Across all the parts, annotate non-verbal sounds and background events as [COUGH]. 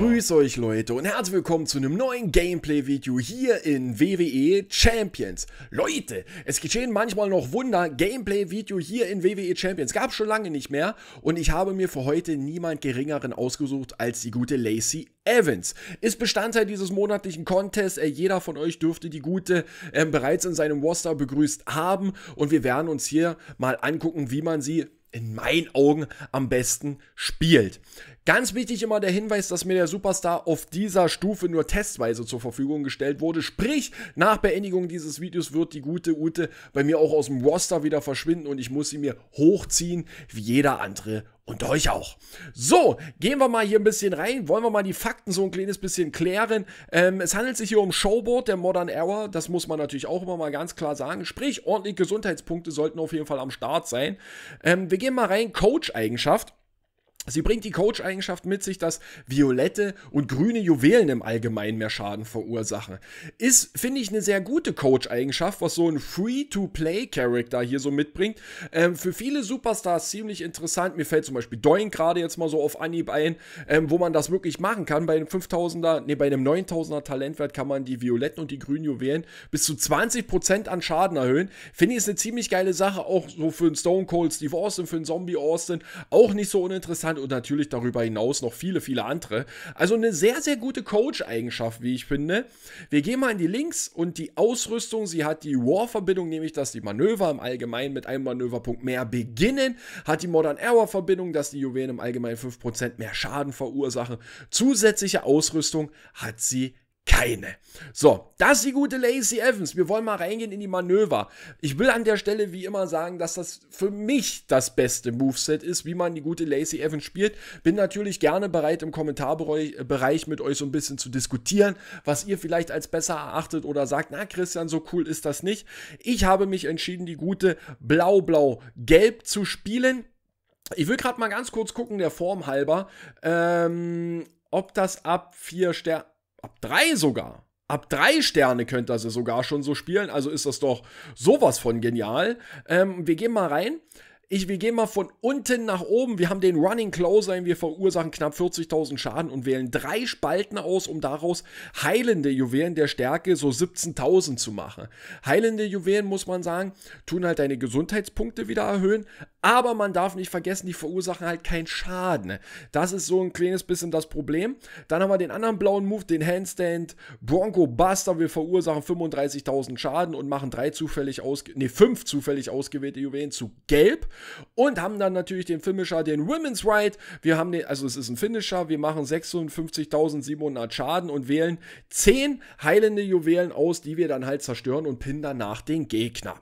Grüß euch Leute und herzlich willkommen zu einem neuen Gameplay-Video hier in WWE Champions. Leute, es geschehen manchmal noch Wunder. Gameplay-Video hier in WWE Champions gab schon lange nicht mehr und ich habe mir für heute niemand geringeren ausgesucht als die gute Lacey Evans. Ist Bestandteil dieses monatlichen Contests. Äh, jeder von euch dürfte die gute äh, bereits in seinem Roster begrüßt haben und wir werden uns hier mal angucken, wie man sie in meinen Augen am besten spielt. Ganz wichtig immer der Hinweis, dass mir der Superstar auf dieser Stufe nur testweise zur Verfügung gestellt wurde. Sprich, nach Beendigung dieses Videos wird die gute Ute bei mir auch aus dem Roster wieder verschwinden und ich muss sie mir hochziehen wie jeder andere und euch auch. So, gehen wir mal hier ein bisschen rein. Wollen wir mal die Fakten so ein kleines bisschen klären. Ähm, es handelt sich hier um Showboat der Modern Era. Das muss man natürlich auch immer mal ganz klar sagen. Sprich, ordentlich Gesundheitspunkte sollten auf jeden Fall am Start sein. Ähm, wir gehen mal rein. Coach-Eigenschaft. Sie bringt die Coach-Eigenschaft mit sich, dass violette und grüne Juwelen im Allgemeinen mehr Schaden verursachen. Ist, finde ich, eine sehr gute Coach-Eigenschaft, was so ein Free-to-Play-Charakter hier so mitbringt. Ähm, für viele Superstars ziemlich interessant. Mir fällt zum Beispiel Doink gerade jetzt mal so auf Anhieb ein, ähm, wo man das wirklich machen kann. Bei einem 5000er, nee, bei einem 9000er Talentwert kann man die violetten und die grünen Juwelen bis zu 20% an Schaden erhöhen. Finde ich, ist eine ziemlich geile Sache, auch so für einen Stone Cold Steve Austin, für einen Zombie Austin. Auch nicht so uninteressant interessant und natürlich darüber hinaus noch viele, viele andere. Also eine sehr, sehr gute Coach-Eigenschaft, wie ich finde. Wir gehen mal in die Links und die Ausrüstung. Sie hat die War-Verbindung, nämlich dass die Manöver im Allgemeinen mit einem Manöverpunkt mehr beginnen. Hat die Modern Error-Verbindung, dass die Juwelen im Allgemeinen 5% mehr Schaden verursachen. Zusätzliche Ausrüstung hat sie keine. So, das ist die gute Lacey Evans. Wir wollen mal reingehen in die Manöver. Ich will an der Stelle wie immer sagen, dass das für mich das beste Moveset ist, wie man die gute Lacey Evans spielt. Bin natürlich gerne bereit, im Kommentarbereich äh, mit euch so ein bisschen zu diskutieren, was ihr vielleicht als besser erachtet oder sagt, na Christian, so cool ist das nicht. Ich habe mich entschieden, die gute Blau-Blau-Gelb zu spielen. Ich will gerade mal ganz kurz gucken, der Form halber, ähm, ob das ab vier Sterne ab drei sogar. Ab drei Sterne könnte er sie sogar schon so spielen. Also ist das doch sowas von genial. Ähm, wir gehen mal rein. Ich, wir gehen mal von unten nach oben. Wir haben den Running Closer, wir verursachen knapp 40.000 Schaden und wählen drei Spalten aus, um daraus heilende Juwelen der Stärke so 17.000 zu machen. Heilende Juwelen, muss man sagen, tun halt deine Gesundheitspunkte wieder erhöhen, aber man darf nicht vergessen, die verursachen halt keinen Schaden. Das ist so ein kleines bisschen das Problem. Dann haben wir den anderen blauen Move, den Handstand Bronco Buster. Wir verursachen 35.000 Schaden und machen drei zufällig aus, nee, fünf zufällig ausgewählte Juwelen zu gelb. Und haben dann natürlich den Finisher, den Women's Ride. Wir haben den, also es ist ein Finisher, wir machen 56.700 Schaden und wählen 10 heilende Juwelen aus, die wir dann halt zerstören und pinnen danach den Gegner.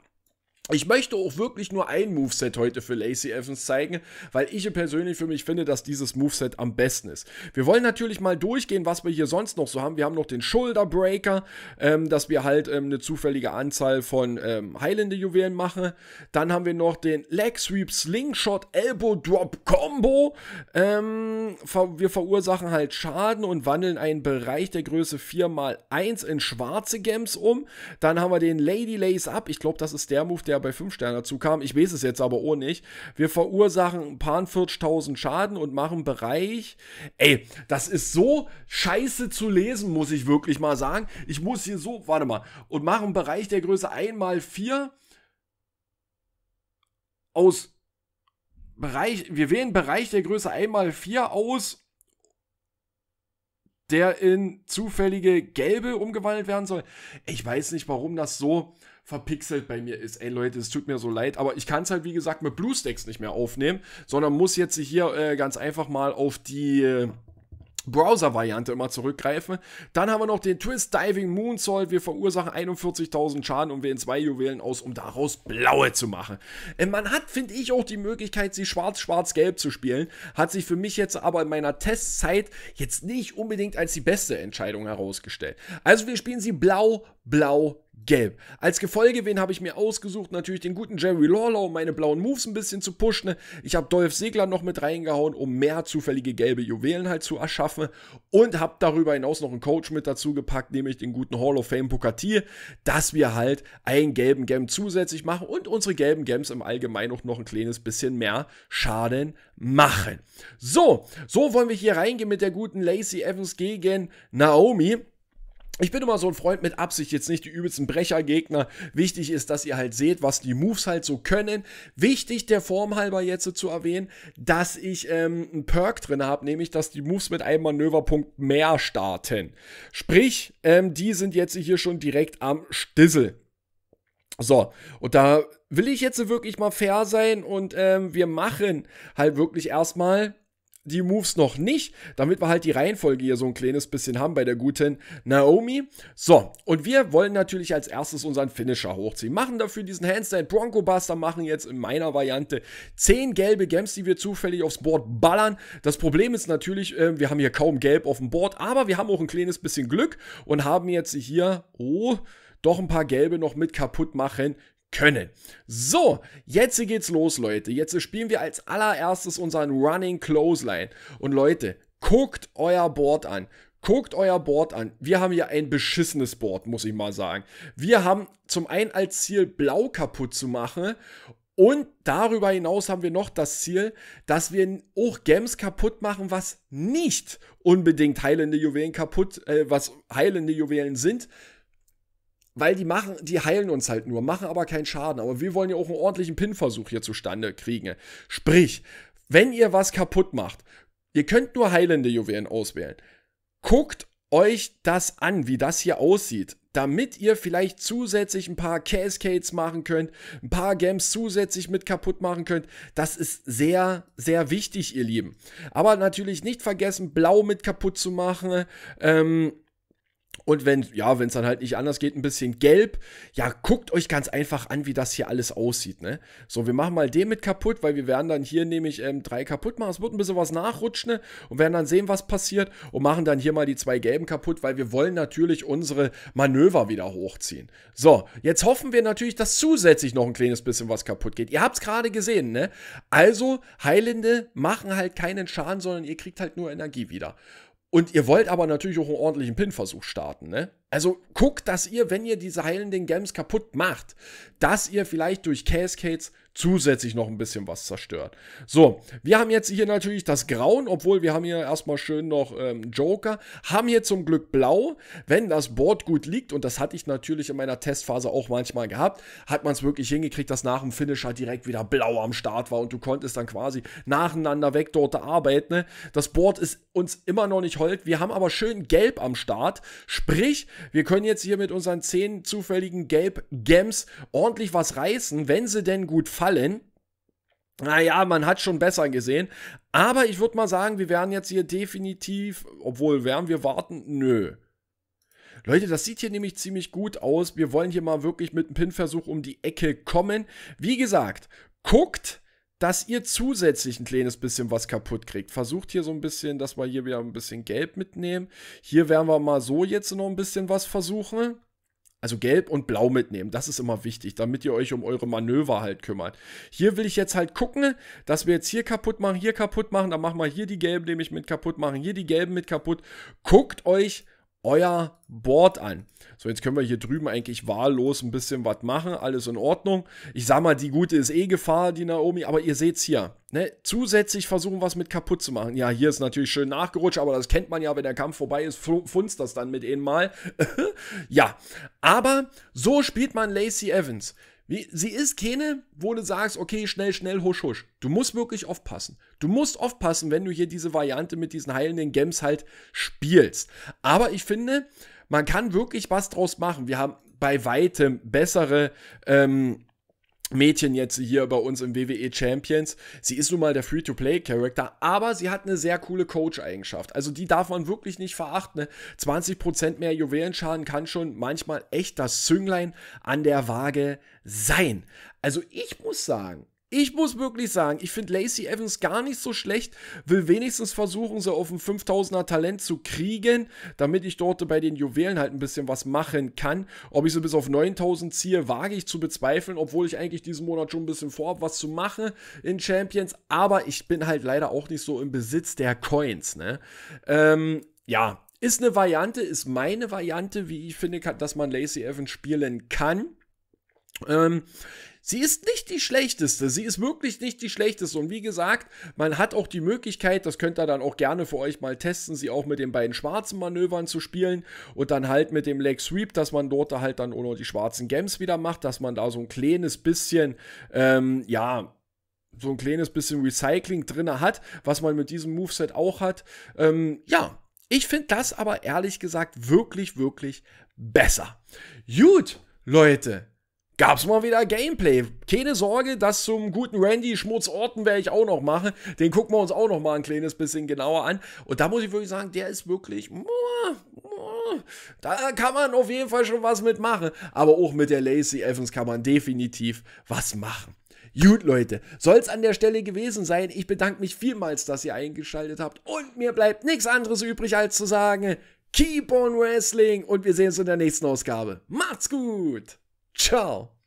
Ich möchte auch wirklich nur ein Moveset heute für Lacey Evans zeigen, weil ich persönlich für mich finde, dass dieses Moveset am besten ist. Wir wollen natürlich mal durchgehen, was wir hier sonst noch so haben. Wir haben noch den Shoulderbreaker, ähm, dass wir halt ähm, eine zufällige Anzahl von ähm, heilende Juwelen machen. Dann haben wir noch den Leg Sweep Slingshot Elbow Drop Combo. Ähm, ver wir verursachen halt Schaden und wandeln einen Bereich der Größe 4x1 in schwarze Gems um. Dann haben wir den Lady Lace Up. Ich glaube, das ist der Move, der eher bei 5 Sternen dazu kam. Ich weiß es jetzt aber auch nicht. Wir verursachen ein paar 40.000 Schaden und machen Bereich. Ey, das ist so scheiße zu lesen, muss ich wirklich mal sagen. Ich muss hier so, warte mal, und machen Bereich der Größe 1 mal 4 aus Bereich, wir wählen Bereich der Größe 1 mal 4 aus der in zufällige gelbe umgewandelt werden soll. Ich weiß nicht, warum das so verpixelt bei mir ist. Ey Leute, es tut mir so leid, aber ich kann es halt wie gesagt mit Blue Stacks nicht mehr aufnehmen, sondern muss jetzt hier äh, ganz einfach mal auf die äh, Browser-Variante immer zurückgreifen. Dann haben wir noch den Twist Diving Moonsault. Wir verursachen 41.000 Schaden und wählen zwei Juwelen aus, um daraus blaue zu machen. Äh, man hat, finde ich, auch die Möglichkeit, sie schwarz-schwarz-gelb zu spielen. Hat sich für mich jetzt aber in meiner Testzeit jetzt nicht unbedingt als die beste Entscheidung herausgestellt. Also wir spielen sie blau, blau, gelb. Als Gefolge, wen habe ich mir ausgesucht? Natürlich den guten Jerry Lawler, um meine blauen Moves ein bisschen zu pushen. Ich habe Dolph Segler noch mit reingehauen, um mehr zufällige gelbe Juwelen halt zu erschaffen. Und habe darüber hinaus noch einen Coach mit dazu gepackt, nämlich den guten Hall of Fame Pokatier, dass wir halt einen gelben Gem zusätzlich machen und unsere gelben Gems im Allgemeinen auch noch ein kleines bisschen mehr Schaden machen. So, so wollen wir hier reingehen mit der guten Lacey Evans gegen Naomi. Ich bin immer so ein Freund mit Absicht, jetzt nicht die übelsten Brechergegner. Wichtig ist, dass ihr halt seht, was die Moves halt so können. Wichtig, der Form halber jetzt zu erwähnen, dass ich ähm, einen Perk drin habe, nämlich, dass die Moves mit einem Manöverpunkt mehr starten. Sprich, ähm, die sind jetzt hier schon direkt am Stissel. So, und da will ich jetzt wirklich mal fair sein und ähm, wir machen halt wirklich erstmal die Moves noch nicht, damit wir halt die Reihenfolge hier so ein kleines bisschen haben bei der guten Naomi. So, und wir wollen natürlich als erstes unseren Finisher hochziehen. Machen dafür diesen Handstand Bronco Buster, machen jetzt in meiner Variante 10 gelbe Gems, die wir zufällig aufs Board ballern. Das Problem ist natürlich, äh, wir haben hier kaum gelb auf dem Board, aber wir haben auch ein kleines bisschen Glück und haben jetzt hier, oh, doch ein paar gelbe noch mit kaputt machen können. So, jetzt geht's los, Leute. Jetzt spielen wir als allererstes unseren Running Clothesline. Und Leute, guckt euer Board an. Guckt euer Board an. Wir haben hier ein beschissenes Board, muss ich mal sagen. Wir haben zum einen als Ziel, blau kaputt zu machen und darüber hinaus haben wir noch das Ziel, dass wir auch Gems kaputt machen, was nicht unbedingt heilende Juwelen kaputt, äh, was heilende Juwelen sind, weil die machen, die heilen uns halt nur, machen aber keinen Schaden. Aber wir wollen ja auch einen ordentlichen Pin-Versuch hier zustande kriegen. Sprich, wenn ihr was kaputt macht, ihr könnt nur heilende Juwelen auswählen. Guckt euch das an, wie das hier aussieht, damit ihr vielleicht zusätzlich ein paar Cascades machen könnt, ein paar Games zusätzlich mit kaputt machen könnt. Das ist sehr, sehr wichtig, ihr Lieben. Aber natürlich nicht vergessen, blau mit kaputt zu machen. Ähm, und wenn, ja, wenn es dann halt nicht anders geht, ein bisschen gelb. Ja, guckt euch ganz einfach an, wie das hier alles aussieht, ne? So, wir machen mal den mit kaputt, weil wir werden dann hier nämlich ähm, drei kaputt machen. Es wird ein bisschen was nachrutschen ne? und werden dann sehen, was passiert und machen dann hier mal die zwei gelben kaputt, weil wir wollen natürlich unsere Manöver wieder hochziehen. So, jetzt hoffen wir natürlich, dass zusätzlich noch ein kleines bisschen was kaputt geht. Ihr habt es gerade gesehen, ne? Also, Heilende machen halt keinen Schaden, sondern ihr kriegt halt nur Energie wieder. Und ihr wollt aber natürlich auch einen ordentlichen Pin-Versuch starten, ne? Also guckt, dass ihr, wenn ihr diese heilenden Gems kaputt macht, dass ihr vielleicht durch Cascades zusätzlich noch ein bisschen was zerstört. So, wir haben jetzt hier natürlich das Grauen, obwohl wir haben hier erstmal schön noch ähm, Joker, haben hier zum Glück Blau. Wenn das Board gut liegt, und das hatte ich natürlich in meiner Testphase auch manchmal gehabt, hat man es wirklich hingekriegt, dass nach dem Finisher direkt wieder Blau am Start war und du konntest dann quasi nacheinander weg dort arbeiten. Ne? Das Board ist uns immer noch nicht hold. Wir haben aber schön Gelb am Start. Sprich, wir können jetzt hier mit unseren 10 zufälligen Gelb-Gems ordentlich was reißen, wenn sie denn gut fallen gefallen. Naja, man hat schon besser gesehen. Aber ich würde mal sagen, wir werden jetzt hier definitiv, obwohl werden wir warten, nö. Leute, das sieht hier nämlich ziemlich gut aus. Wir wollen hier mal wirklich mit einem Pin-Versuch um die Ecke kommen. Wie gesagt, guckt, dass ihr zusätzlich ein kleines bisschen was kaputt kriegt. Versucht hier so ein bisschen, dass wir hier wieder ein bisschen Gelb mitnehmen. Hier werden wir mal so jetzt noch ein bisschen was versuchen. Also gelb und blau mitnehmen, das ist immer wichtig, damit ihr euch um eure Manöver halt kümmert. Hier will ich jetzt halt gucken, dass wir jetzt hier kaputt machen, hier kaputt machen, dann machen wir hier die gelben nämlich mit kaputt machen, hier die gelben mit kaputt. Guckt euch euer Board an. So, jetzt können wir hier drüben eigentlich wahllos ein bisschen was machen, alles in Ordnung. Ich sag mal, die gute ist eh Gefahr, die Naomi, aber ihr seht's hier. Ne? Zusätzlich versuchen, was mit kaputt zu machen. Ja, hier ist natürlich schön nachgerutscht, aber das kennt man ja, wenn der Kampf vorbei ist, funzt das dann mit ihnen mal. [LAUGHS] ja, aber so spielt man Lacey Evans. Wie, sie ist keine, wo du sagst, okay, schnell, schnell, husch, husch. Du musst wirklich aufpassen. Du musst aufpassen, wenn du hier diese Variante mit diesen heilenden Gems halt spielst. Aber ich finde, man kann wirklich was draus machen. Wir haben bei weitem bessere ähm, Mädchen jetzt hier bei uns im WWE Champions. Sie ist nun mal der Free-to-Play-Charakter, aber sie hat eine sehr coole Coach-Eigenschaft. Also die darf man wirklich nicht verachten. Ne? 20% mehr Juwelenschaden kann schon manchmal echt das Zünglein an der Waage sein. Also ich muss sagen, ich muss wirklich sagen, ich finde Lacey Evans gar nicht so schlecht, will wenigstens versuchen, sie auf ein 5000er Talent zu kriegen, damit ich dort bei den Juwelen halt ein bisschen was machen kann. Ob ich sie bis auf 9000 ziehe, wage ich zu bezweifeln, obwohl ich eigentlich diesen Monat schon ein bisschen vorhabe, was zu machen in Champions, aber ich bin halt leider auch nicht so im Besitz der Coins, ne? Ähm, ja, ist eine Variante, ist meine Variante, wie ich finde, dass man Lacey Evans spielen kann. Ähm, sie ist nicht die schlechteste. Sie ist wirklich nicht die schlechteste. Und wie gesagt, man hat auch die Möglichkeit, das könnt ihr dann auch gerne für euch mal testen, sie auch mit den beiden schwarzen Manövern zu spielen und dann halt mit dem Leg Sweep, dass man dort halt dann auch noch die schwarzen Gems wieder macht, dass man da so ein kleines bisschen, ähm, ja, so ein kleines bisschen Recycling drin hat, was man mit diesem Moveset auch hat. Ähm, ja, ich finde das aber ehrlich gesagt wirklich, wirklich besser. Gut, Leute, gab's mal wieder Gameplay. Keine Sorge, das zum guten Randy Schmutzorten werde ich auch noch machen. Den gucken wir uns auch noch mal ein kleines bisschen genauer an. Und da muss ich wirklich sagen, der ist wirklich, da kann man auf jeden Fall schon was mitmachen. Aber auch mit der Lacey Evans kann man definitiv was machen. Gut, Leute, soll es an der Stelle gewesen sein. Ich bedanke mich vielmals, dass ihr eingeschaltet habt. Und mir bleibt nichts anderes übrig, als zu sagen, keep on wrestling und wir sehen uns in der nächsten Ausgabe. Macht's gut! Ciao!